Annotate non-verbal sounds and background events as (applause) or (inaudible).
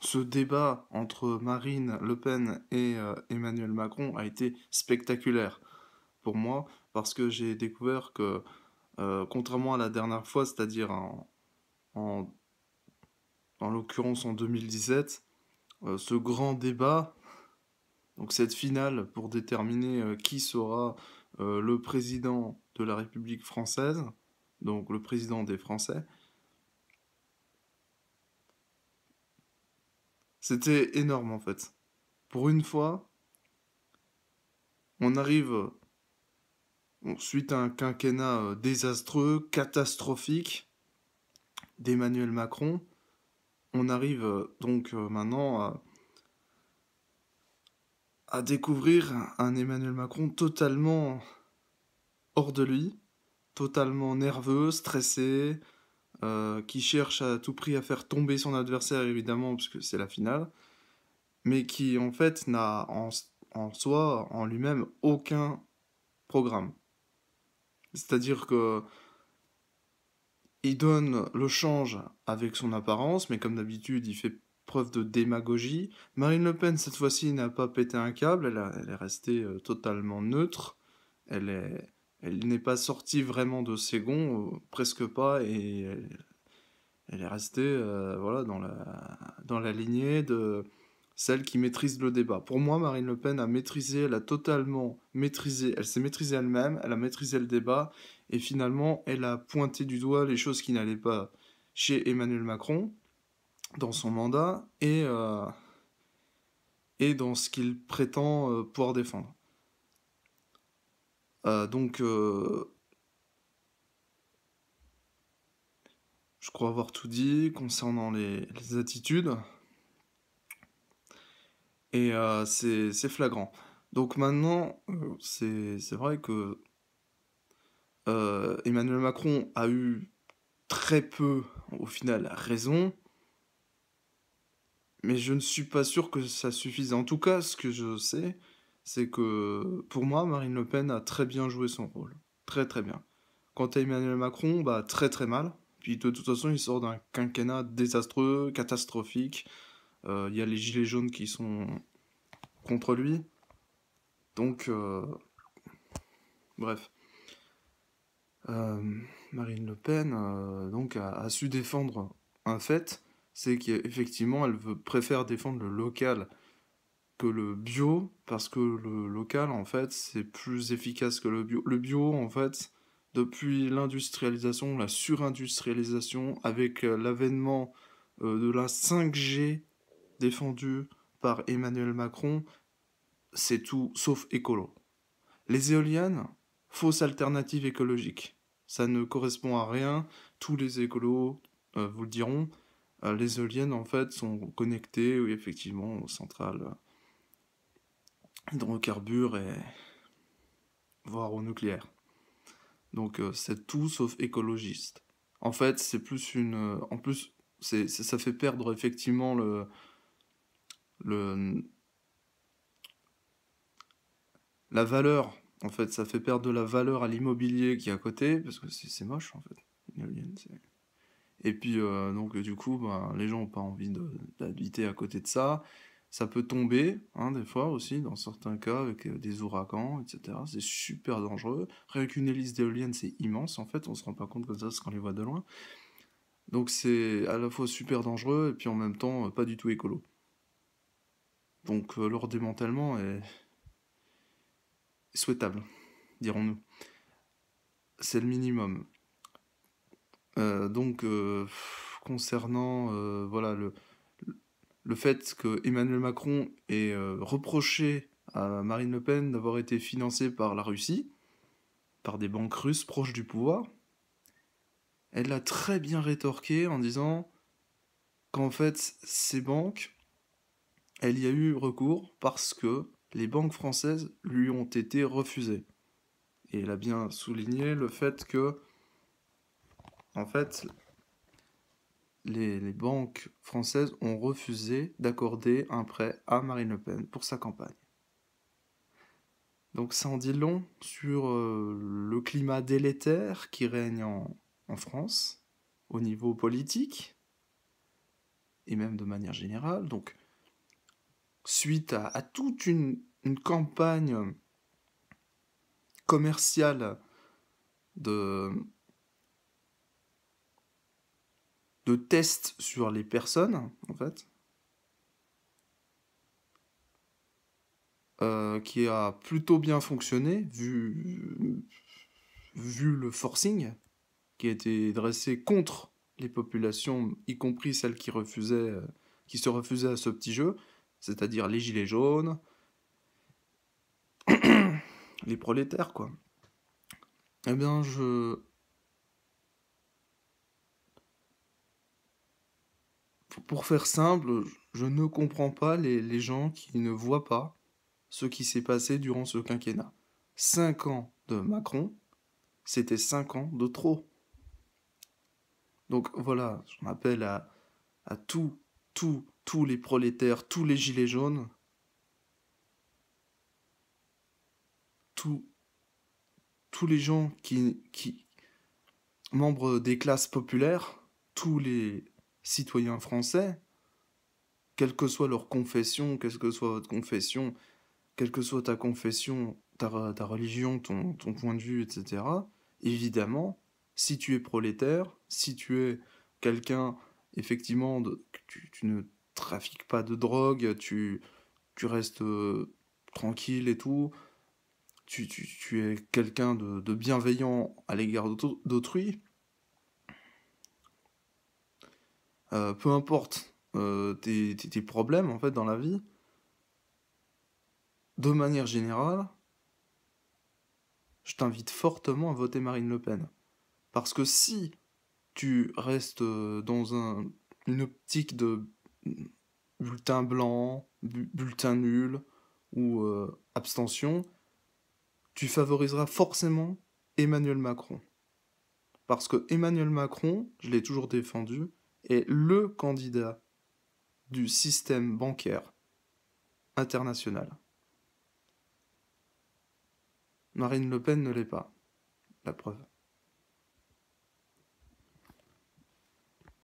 ce débat entre Marine Le Pen et euh, Emmanuel Macron a été spectaculaire pour moi parce que j'ai découvert que, euh, contrairement à la dernière fois, c'est-à-dire en, l'occurrence en 2017, euh, ce grand débat, donc cette finale pour déterminer qui sera le président de la République française, donc le président des Français, C'était énorme en fait. Pour une fois, on arrive euh, suite à un quinquennat euh, désastreux, catastrophique d'Emmanuel Macron. On arrive euh, donc maintenant à découvrir un Emmanuel Macron totalement hors de lui, totalement nerveux, stressé, euh, qui cherche à tout prix à faire tomber son adversaire, évidemment, parce que c'est la finale, mais qui en fait n'a en, en soi, en lui-même, aucun programme. C'est-à-dire que il donne le change avec son apparence, mais comme d'habitude, il fait preuve de démagogie. Marine Le Pen, cette fois-ci, n'a pas pété un câble, elle, est restée euh, totalement neutre. Elle est, elle n'est pas sortie vraiment de ses gonds, euh, presque pas, et elle, est restée euh, voilà, dans, la, dans la lignée de celle qui maîtrise le débat. Pour moi, Marine Le Pen a maîtrisé, elle a totalement maîtrisé, elle s'est maîtrisée elle-même, elle a maîtrisé le débat, et finalement, elle a pointé du doigt les choses qui n'allaient pas chez Emmanuel Macron dans son mandat et, euh, et dans ce qu'il prétend pouvoir défendre. Euh, donc, euh, je crois avoir tout dit concernant les, attitudes. Et euh, c'est flagrant. Donc maintenant, c'est vrai que Emmanuel Macron a eu très peu, au final, raison. Mais je ne suis pas sûr que ça suffise. En tout cas, ce que je sais, c'est que pour moi, Marine Le Pen a très bien joué son rôle. Très très bien. Quant à Emmanuel Macron, bah très très mal. Puis de toute façon, il sort d'un quinquennat désastreux, catastrophique. Il euh, y a les gilets jaunes qui sont contre lui. Donc, euh, bref. Euh, Marine Le Pen donc a, su défendre un fait, c'est qu'effectivement elle préfère défendre le local que le bio, parce que le local, en fait, c'est plus efficace que le bio. Le bio, en fait, depuis l'industrialisation, la surindustrialisation, avec euh, l'avènement euh, de la 5G défendue par Emmanuel Macron, c'est tout sauf écolo. Les éoliennes, fausse alternative écologique. Ça ne correspond à rien, tous les écolos euh, vous le diront. les éoliennes, en fait, sont connectées, oui, effectivement, aux centrales hydrocarbures et voire au nucléaire. Donc euh, c'est tout sauf écologiste. En fait, c'est plus une euh, en plus c'est ça fait perdre effectivement le le la valeur en fait, ça fait perdre de la valeur à l'immobilier qui est à côté parce que c'est moche en fait. et puis euh, donc du coup, ben, les gens n'ont pas envie d'habiter à côté de ça. Ça peut tomber, hein, des fois aussi, dans certains cas, avec euh, des ouragans, etc. C'est super dangereux. Rien qu'une hélice d'éolienne, c'est immense, en fait. On se rend pas compte comme ça, parce qu'on les voit de loin. Donc c'est à la fois super dangereux, et puis en même temps, euh, pas du tout écolo. Donc leur démantèlement est souhaitable, dirons-nous. C'est le minimum. Euh, donc, concernant voilà, le, le fait que Emmanuel Macron ait euh, reproché à Marine Le Pen d'avoir été financée par la Russie, par des banques russes proches du pouvoir, elle l'a très bien rétorqué en disant qu'en fait, ces banques, elle y a eu recours parce que les banques françaises lui ont été refusées. Et elle a bien souligné le fait que, en fait, les, banques françaises ont refusé d'accorder un prêt à Marine Le Pen pour sa campagne. Donc ça en dit long sur euh, le climat délétère qui règne en, France au niveau politique et même de manière générale. Donc suite à, toute une, campagne commerciale de, de tests sur les personnes, en fait, euh, qui a plutôt bien fonctionné, vu, vu le forcing qui a été dressé contre les populations, y compris celles qui, refusaient, qui se refusaient à ce petit jeu, c'est-à-dire les gilets jaunes, (coughs) les prolétaires, quoi. Eh bien, je, pour faire simple, je ne comprends pas les, gens qui ne voient pas ce qui s'est passé durant ce quinquennat. Cinq ans de Macron, c'était cinq ans de trop. Donc voilà, je m'appelle à, à tous, tous, tous les prolétaires, tous les gilets jaunes, tous, tous les gens qui, qui membres des classes populaires, tous les citoyens français, quelle que soit leur confession, quelle que soit votre confession, quelle que soit ta confession, ta, religion, ton, point de vue, etc., évidemment, si tu es prolétaire, si tu es quelqu'un, effectivement, tu, ne trafiques pas de drogue, tu, tu restes euh, tranquille et tout, tu, tu, es quelqu'un de, de bienveillant à l'égard d'autrui, Euh, peu importe euh, tes, problèmes en fait dans la vie, de manière générale, je t'invite fortement à voter Marine Le Pen. Parce que si tu restes euh, dans une optique de bulletin blanc, bulletin nul ou abstention, tu favoriseras forcément Emmanuel Macron. Parce que Emmanuel Macron, je l'ai toujours défendu, est le candidat du système bancaire international. Marine Le Pen ne l'est pas. La preuve.